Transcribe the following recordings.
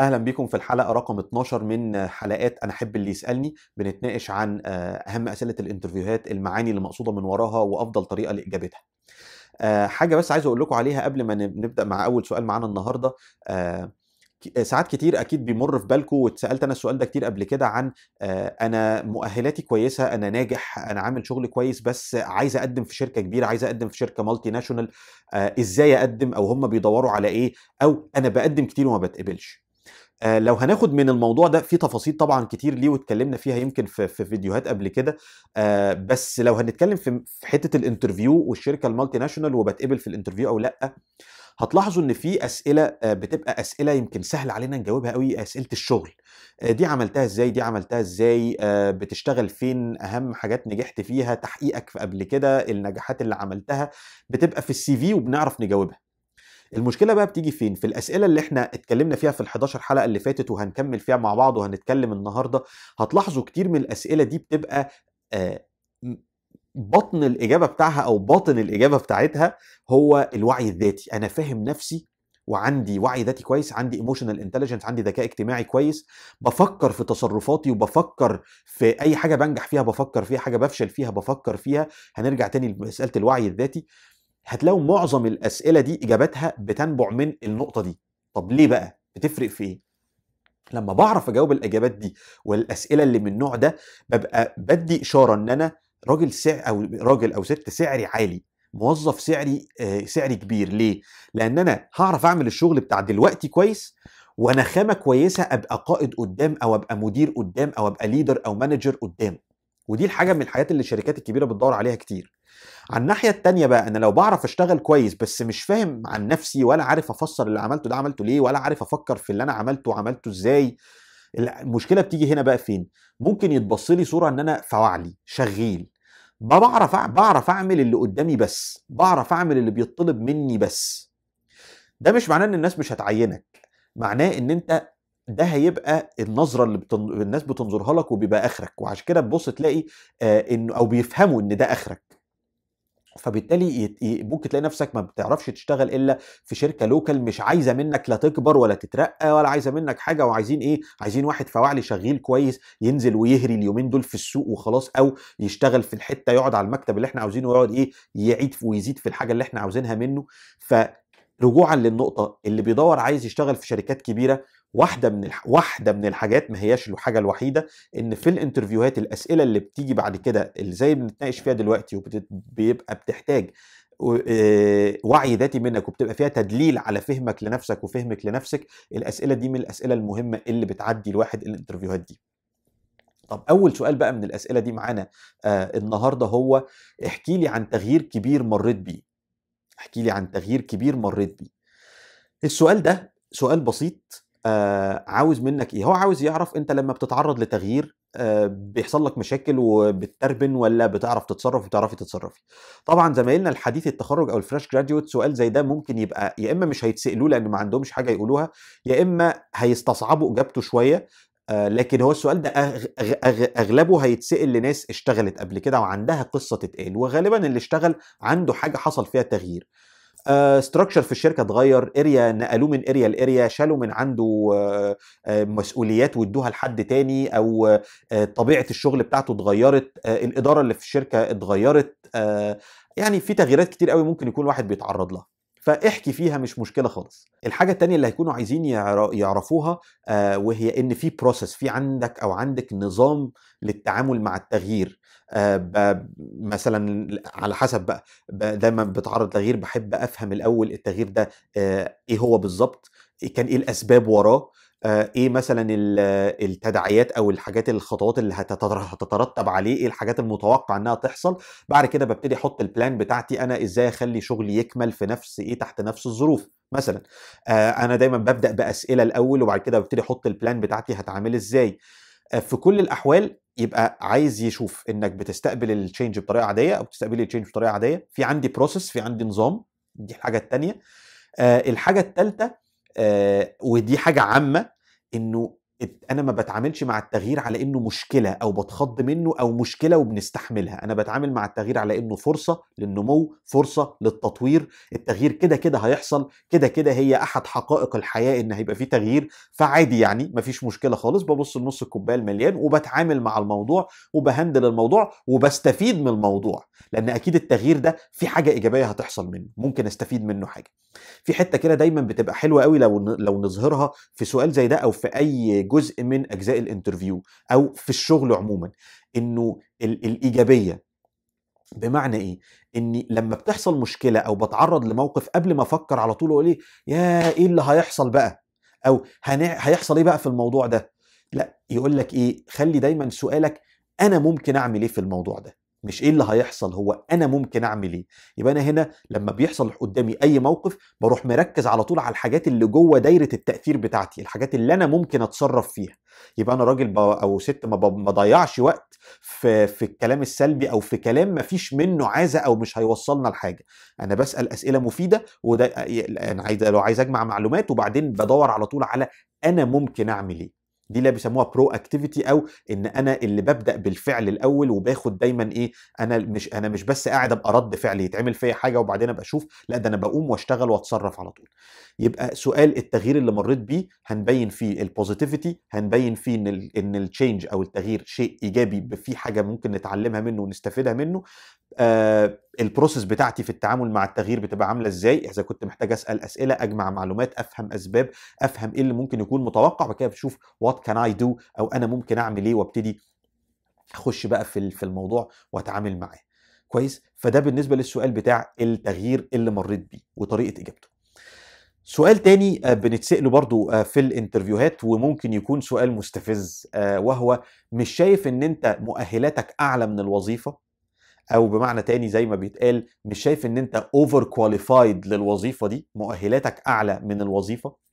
اهلا بيكم في الحلقه رقم 12 من حلقات انا احب اللي يسالني بنتناقش عن آه، اهم اسئله الانترفيوهات المعاني اللي مقصوده من وراها وافضل طريقه لاجابتها آه، حاجه بس عايز اقول لكم عليها قبل ما نبدا مع اول سؤال معانا النهارده آه، ساعات كتير اكيد بيمر في بالكم واتسالت انا السؤال ده كتير قبل كده عن آه، انا مؤهلاتي كويسه انا ناجح انا عامل شغل كويس بس عايز اقدم في شركه كبيره عايز اقدم في شركه مالتي آه، ناشونال ازاي اقدم او هم بيدوروا على ايه او انا بقدم كتير وما بتقبلش آه، لو هناخد من الموضوع ده في تفاصيل طبعا كتير ليه واتكلمنا فيها يمكن في, فيديوهات قبل كده بس لو هنتكلم في حته الانترفيو والشركه المالتي ناشونال وبتقبل في الانترفيو او لا هتلاحظوا ان في اسئله آه، بتبقى اسئله يمكن سهل علينا نجاوبها قوي اسئله الشغل آه، دي عملتها ازاي دي عملتها ازاي آه، بتشتغل فين اهم حاجات نجحت فيها تحقيقك في قبل كده النجاحات اللي عملتها بتبقى في السي في وبنعرف نجاوبها المشكله بقى بتيجي فين في الاسئله اللي احنا اتكلمنا فيها في ال11 حلقه اللي فاتت وهنكمل فيها مع بعض وهنتكلم النهارده هتلاحظوا كتير من الاسئله دي بتبقى بطن الاجابه بتاعها او باطن الاجابه بتاعتها هو الوعي الذاتي انا فاهم نفسي وعندي وعي ذاتي كويس عندي ايموشنال انتليجنس عندي ذكاء اجتماعي كويس بفكر في تصرفاتي وبفكر في اي حاجه بنجح فيها بفكر فيها حاجه بفشل فيها بفكر فيها هنرجع تاني لمساله الوعي الذاتي هتلاقوا معظم الاسئله دي اجاباتها بتنبع من النقطه دي طب ليه بقى بتفرق في ايه لما بعرف اجاوب الاجابات دي والاسئله اللي من النوع ده ببقى بدي اشاره ان انا راجل سعر او راجل او ست سعري عالي موظف سعري آه، سعري كبير ليه؟ لان انا هعرف اعمل الشغل بتاع دلوقتي كويس وانا خامه كويسه ابقى قائد قدام او ابقى مدير قدام او ابقى ليدر او مانجر قدام ودي الحاجه من الحاجات اللي الشركات الكبيره بتدور عليها كتير على الناحيه الثانيه بقى انا لو بعرف اشتغل كويس بس مش فاهم عن نفسي ولا عارف افسر اللي عملته ده عملته ليه ولا عارف افكر في اللي انا عملته عملته ازاي المشكله بتيجي هنا بقى فين ممكن يتبص لي صوره ان انا فعالي شغيل ما بعرف بعرف اعمل اللي قدامي بس بعرف اعمل اللي بيطلب مني بس ده مش معناه ان الناس مش هتعينك معناه ان انت ده هيبقى النظره اللي بتن... الناس بتنظرها لك وبيبقى اخرك وعشان كده تبص تلاقي آه انه او بيفهموا ان ده اخرك فبالتالي ممكن تلاقي نفسك ما بتعرفش تشتغل الا في شركه لوكال مش عايزه منك لا تكبر ولا تترقى ولا عايزه منك حاجه وعايزين ايه عايزين واحد فواعلي شغيل كويس ينزل ويهري اليومين دول في السوق وخلاص او يشتغل في الحته يقعد على المكتب اللي احنا عاوزينه ويقعد ايه يعيد ويزيد في الحاجه اللي احنا عاوزينها منه فرجوعا للنقطه اللي بيدور عايز يشتغل في شركات كبيره واحده من الح... واحده من الحاجات ما هياش الحاجه الوحيده ان في الانترفيوهات الاسئله اللي بتيجي بعد كده اللي زي بنتناقش فيها دلوقتي وبيبقى بتحتاج وعي ذاتي منك وبتبقى فيها تدليل على فهمك لنفسك وفهمك لنفسك الاسئله دي من الاسئله المهمه اللي بتعدي الواحد الانترفيوهات دي طب اول سؤال بقى من الاسئله دي معانا آه النهارده هو احكي لي عن تغيير كبير مريت بيه احكي لي عن تغيير كبير مريت بيه السؤال ده سؤال بسيط آه عاوز منك ايه هو عاوز يعرف انت لما بتتعرض لتغيير آه بيحصل لك مشاكل وبتتربن ولا بتعرف تتصرف وتعرفي تتصرفي طبعا زمايلنا الحديث التخرج او الفريش جراديويت سؤال زي ده ممكن يبقى يا اما مش هيتسالوه لان ما عندهمش حاجه يقولوها يا اما هيستصعبوا اجابته شويه آه لكن هو السؤال ده أغ... أغ... أغ... اغلبه هيتسال لناس اشتغلت قبل كده وعندها قصه تتقال وغالبا اللي اشتغل عنده حاجه حصل فيها تغيير ستراكشر آه، في الشركه اتغير اريا نقلوه من اريا لاريا شالوا من عنده آه، آه، مسؤوليات وادوها لحد تاني او طبيعه الشغل بتاعته اتغيرت الاداره اللي في الشركه اتغيرت يعني في تغييرات كتير قوي ممكن يكون الواحد بيتعرض لها فاحكي فيها مش مشكله خالص الحاجه التانية اللي هيكونوا عايزين يعرفوها وهي ان في بروسس في عندك او عندك نظام للتعامل مع التغيير آه، مثلا على حسب بقى دايما بتعرض تغيير بحب افهم الاول التغيير ده آه، ايه هو بالظبط كان ايه الاسباب وراه آه، ايه مثلا التداعيات او الحاجات الخطوات اللي هتترتب عليه ايه الحاجات المتوقع انها تحصل بعد كده ببتدي احط البلان بتاعتي انا ازاي اخلي شغلي يكمل في نفس ايه تحت نفس الظروف مثلا انا دايما ببدا باسئله الاول وبعد كده ببتدي احط البلان بتاعتي هتعامل ازاي آه، في كل الاحوال يبقى عايز يشوف انك بتستقبل التشينج بطريقه عاديه او بتستقبلي التشينج بطريقه عاديه في عندي بروسيس في عندي نظام دي الحاجه الثانيه آه، الحاجه الثالثه آه، ودي حاجه عامه انه انا ما بتعاملش مع التغيير على انه مشكله او بتخض منه او مشكله وبنستحملها انا بتعامل مع التغيير على انه فرصه للنمو فرصه للتطوير التغيير كده كده هيحصل كده كده هي احد حقائق الحياه ان هيبقى في تغيير فعادي يعني مفيش مشكله خالص ببص لنص الكوبايه المليان وبتعامل مع الموضوع وبهندل الموضوع وبستفيد من الموضوع لان اكيد التغيير ده في حاجه ايجابيه هتحصل منه ممكن استفيد منه حاجه في حته كده دايما بتبقى حلوه قوي لو لو نظهرها في سؤال زي ده او في اي جزء من اجزاء الانترفيو او في الشغل عموما انه الايجابيه بمعنى ايه؟ اني لما بتحصل مشكله او بتعرض لموقف قبل ما افكر على طول اقول ايه يا ايه اللي هيحصل بقى؟ او هيحصل ايه بقى في الموضوع ده؟ لا يقول لك ايه؟ خلي دايما سؤالك انا ممكن اعمل ايه في الموضوع ده؟ مش ايه اللي هيحصل هو انا ممكن اعمل ايه يبقى انا هنا لما بيحصل قدامي اي موقف بروح مركز على طول على الحاجات اللي جوه دايره التاثير بتاعتي الحاجات اللي انا ممكن اتصرف فيها يبقى انا راجل او ست ما بضيعش وقت في في الكلام السلبي او في كلام ما فيش منه عازه او مش هيوصلنا لحاجه انا بسال اسئله مفيده وده انا عايز لو عايز اجمع معلومات وبعدين بدور على طول على انا ممكن اعمل ايه دي اللي بيسموها برو اكتيفيتي او ان انا اللي ببدا بالفعل الاول وباخد دايما ايه انا مش انا مش بس قاعد ابقى رد فعل يتعمل فيا حاجه وبعدين ابقى اشوف لا ده انا بقوم واشتغل واتصرف على طول يبقى سؤال التغيير اللي مريت بيه هنبين فيه البوزيتيفيتي هنبين فيه ان الـ ان التشينج او التغيير شيء ايجابي في حاجه ممكن نتعلمها منه ونستفيدها منه آه، البروسيس بتاعتي في التعامل مع التغيير بتبقى عامله ازاي اذا كنت محتاج اسال اسئله اجمع معلومات افهم اسباب افهم ايه اللي ممكن يكون متوقع بعد كده بشوف وات كان اي دو او انا ممكن اعمل ايه وابتدي اخش بقى في في الموضوع واتعامل معاه كويس فده بالنسبه للسؤال بتاع التغيير اللي مريت بيه وطريقه اجابته سؤال تاني آه، بنتسأله برضو آه، في الانترفيوهات وممكن يكون سؤال مستفز وهو مش شايف ان انت مؤهلاتك اعلى من الوظيفه او بمعنى تاني زي ما بيتقال مش شايف ان انت اوفر كواليفايد للوظيفه دي مؤهلاتك اعلى من الوظيفه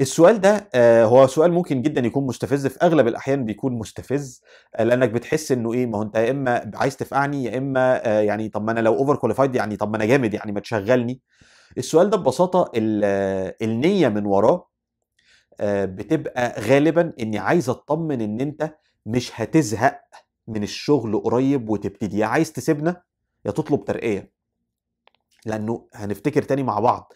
السؤال ده آه، هو سؤال ممكن جدا يكون مستفز في اغلب الاحيان بيكون مستفز آه، لانك بتحس انه ايه ما هو انت يا اما عايز تفقعني يا اما آه، يعني طب ما انا لو اوفر كواليفايد يعني طب ما انا جامد يعني ما تشغلني السؤال ده ببساطه النيه من وراه بتبقى غالبا اني عايز اطمن ان انت مش هتزهق من الشغل قريب وتبتدي يا عايز تسيبنا يا تطلب ترقيه لانه هنفتكر تاني مع بعض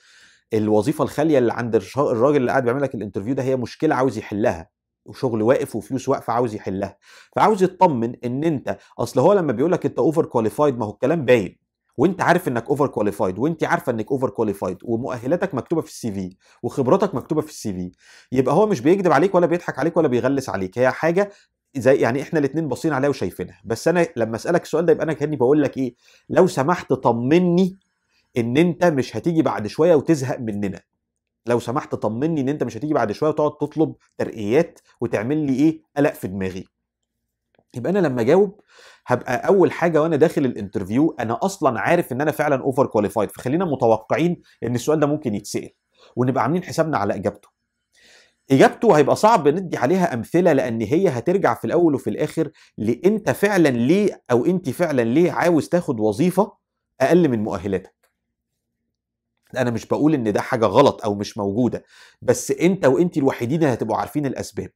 الوظيفه الخاليه اللي عند الراجل اللي قاعد بيعمل لك الانترفيو ده هي مشكله عاوز يحلها وشغل واقف وفلوس واقفه عاوز يحلها فعاوز يطمن ان انت اصل هو لما بيقول لك انت اوفر كواليفايد ما هو الكلام باين وانت عارف انك اوفر كواليفايد وانت عارفه انك اوفر كواليفايد ومؤهلاتك مكتوبه في السي في وخبراتك مكتوبه في السي في يبقى هو مش بيكذب عليك ولا بيضحك عليك ولا بيغلس عليك هي حاجه زي يعني احنا الاثنين باصين عليها وشايفينها بس انا لما اسالك السؤال ده يبقى انا كاني بقول لك ايه لو سمحت طمني ان انت مش هتيجي بعد شويه وتزهق مننا لو سمحت طمني ان انت مش هتيجي بعد شويه وتقعد تطلب ترقيات وتعمل لي ايه قلق في دماغي يبقى انا لما اجاوب هبقى اول حاجه وانا داخل الانترفيو انا اصلا عارف ان انا فعلا اوفر كواليفايد فخلينا متوقعين ان السؤال ده ممكن يتسال ونبقى عاملين حسابنا على اجابته اجابته هيبقى صعب ندي عليها امثله لان هي هترجع في الاول وفي الاخر لانت فعلا ليه او انت فعلا ليه عاوز تاخد وظيفه اقل من مؤهلاتك انا مش بقول ان ده حاجه غلط او مش موجوده بس انت وانت الوحيدين اللي هتبقوا عارفين الاسباب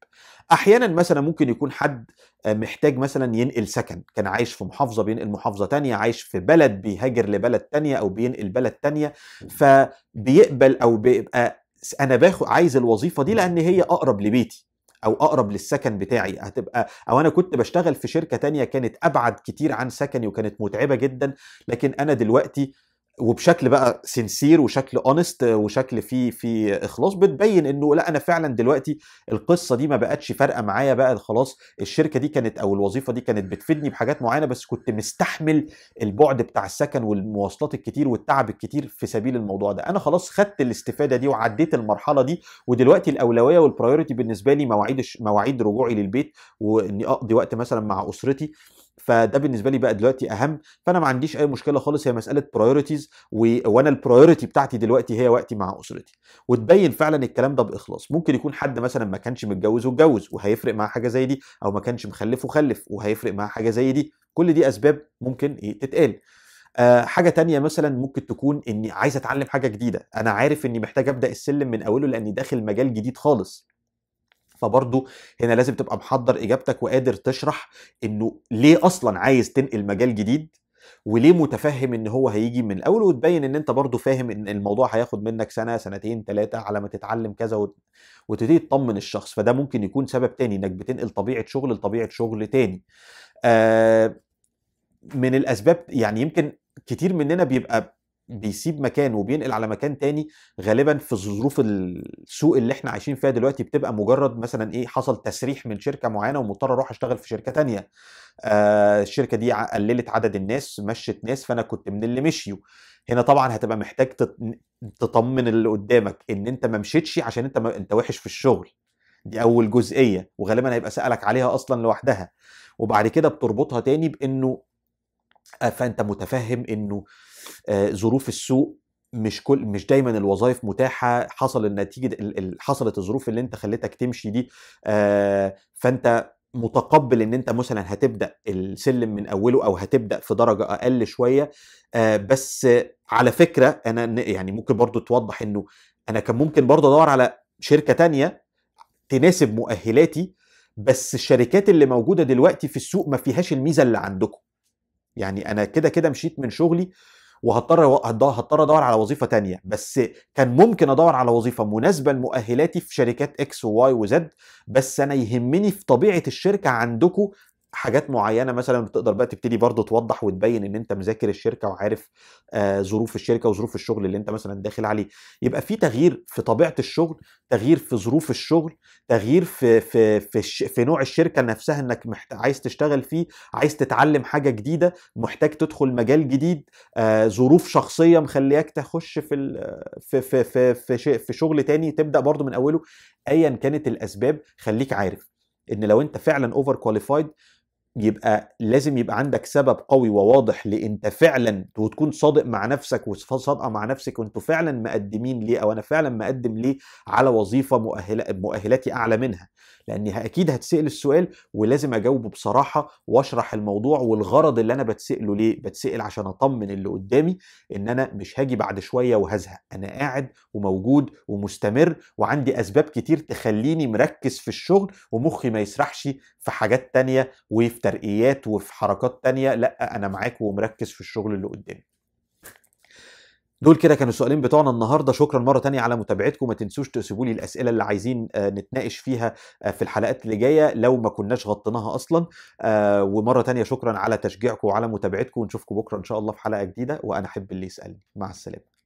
احيانا مثلا ممكن يكون حد آه، محتاج مثلا ينقل سكن كان عايش في محافظه بينقل محافظه تانية عايش في بلد بيهاجر لبلد تانية او بينقل بلد تانية فبيقبل او بيبقى انا باخد عايز الوظيفه دي لان هي اقرب لبيتي او اقرب للسكن بتاعي هتبقى او انا كنت بشتغل في شركه تانية كانت ابعد كتير عن سكني وكانت متعبه جدا لكن انا دلوقتي وبشكل بقى سنسير وشكل اونست وشكل فيه في اخلاص بتبين انه لا انا فعلا دلوقتي القصه دي ما بقتش فارقه معايا بقى خلاص الشركه دي كانت او الوظيفه دي كانت بتفيدني بحاجات معينه بس كنت مستحمل البعد بتاع السكن والمواصلات الكتير والتعب الكتير في سبيل الموضوع ده انا خلاص خدت الاستفاده دي وعديت المرحله دي ودلوقتي الاولويه والبرايورتي بالنسبه لي مواعيد مواعيد رجوعي للبيت واني اقضي وقت مثلا مع اسرتي فده بالنسبه لي بقى دلوقتي اهم فانا ما عنديش اي مشكله خالص هي مساله برايورتيز وانا البرايورتي بتاعتي دلوقتي هي وقتي مع اسرتي وتبين فعلا الكلام ده باخلاص ممكن يكون حد مثلا ما كانش متجوز واتجوز وهيفرق معاه حاجه زي دي او ما كانش مخلف وخلف وهيفرق معاه حاجه زي دي كل دي اسباب ممكن ايه تتقال أه حاجة تانية مثلا ممكن تكون اني عايز اتعلم حاجة جديدة، انا عارف اني محتاج ابدا السلم من اوله لاني داخل مجال جديد خالص، فبرضه هنا لازم تبقى محضر اجابتك وقادر تشرح انه ليه اصلا عايز تنقل مجال جديد وليه متفهم ان هو هيجي من الاول وتبين ان انت برضه فاهم ان الموضوع هياخد منك سنه سنتين ثلاثه على ما تتعلم كذا وت... وتبتدي تطمن الشخص فده ممكن يكون سبب تاني انك بتنقل طبيعه شغل لطبيعه شغل تاني آه من الاسباب يعني يمكن كتير مننا بيبقى بيسيب مكان وبينقل على مكان تاني غالبا في ظروف السوق اللي احنا عايشين فيها دلوقتي بتبقى مجرد مثلا ايه حصل تسريح من شركه معينه ومضطر اروح اشتغل في شركه تانية آه الشركه دي قللت عدد الناس مشت ناس فانا كنت من اللي مشيوا هنا طبعا هتبقى محتاج تطمن اللي قدامك ان انت ما مشيتش عشان انت ما انت وحش في الشغل دي اول جزئيه وغالبا هيبقى سالك عليها اصلا لوحدها وبعد كده بتربطها تاني بانه آه، فانت متفهم انه آه، ظروف السوق مش كل مش دايما الوظائف متاحه حصل النتيجه حصلت الظروف اللي انت خلتك تمشي دي آه، فانت متقبل ان انت مثلا هتبدا السلم من اوله او هتبدا في درجه اقل شويه آه، بس على فكره انا يعني ممكن برضو توضح انه انا كان ممكن برضو ادور على شركه تانية تناسب مؤهلاتي بس الشركات اللي موجوده دلوقتي في السوق ما فيهاش الميزه اللي عندكم يعني انا كده كده مشيت من شغلي آه وهضطر هضطر ادور على وظيفه تانية بس كان ممكن ادور على وظيفه مناسبه لمؤهلاتي في شركات اكس وواي وزد بس انا يهمني في طبيعه الشركه عندكم حاجات معينه مثلا بتقدر بقى تبتدي برضه توضح وتبين ان انت مذاكر الشركه وعارف آه، ظروف الشركه وظروف الشغل اللي انت مثلا داخل عليه يبقى في تغيير في طبيعه الشغل تغيير في ظروف الشغل تغيير في في في, في نوع الشركه نفسها انك محت... عايز تشتغل فيه عايز تتعلم حاجه جديده محتاج تدخل مجال جديد آه، ظروف شخصيه مخلياك تخش في ال... في في في في, في شغل تاني تبدا برضه من اوله ايا كانت الاسباب خليك عارف ان لو انت فعلا اوفر كواليفايد يبقى لازم يبقى عندك سبب قوي وواضح لانت فعلا وتكون صادق مع نفسك وصادقه مع نفسك وانتوا فعلا مقدمين ليه او انا فعلا مقدم ليه على وظيفه مؤهله مؤهلاتي اعلى منها لاني اكيد هتسال السؤال ولازم اجاوبه بصراحه واشرح الموضوع والغرض اللي انا بتساله ليه بتسال عشان اطمن اللي قدامي ان انا مش هاجي بعد شويه وهزهق انا قاعد وموجود ومستمر وعندي اسباب كتير تخليني مركز في الشغل ومخي ما يسرحش في حاجات تانية وفي في ترقيات وفي حركات تانية لا انا معاك ومركز في الشغل اللي قدامي دول كده كانوا السؤالين بتوعنا النهارده شكرا مره تانية على متابعتكم ما تنسوش تسيبوا لي الاسئله اللي عايزين آه، نتناقش فيها آه، في الحلقات اللي جايه لو ما كناش غطيناها اصلا آه، ومره تانية شكرا على تشجيعكم وعلى متابعتكم ونشوفكم بكره ان شاء الله في حلقه جديده وانا احب اللي يسالني مع السلامه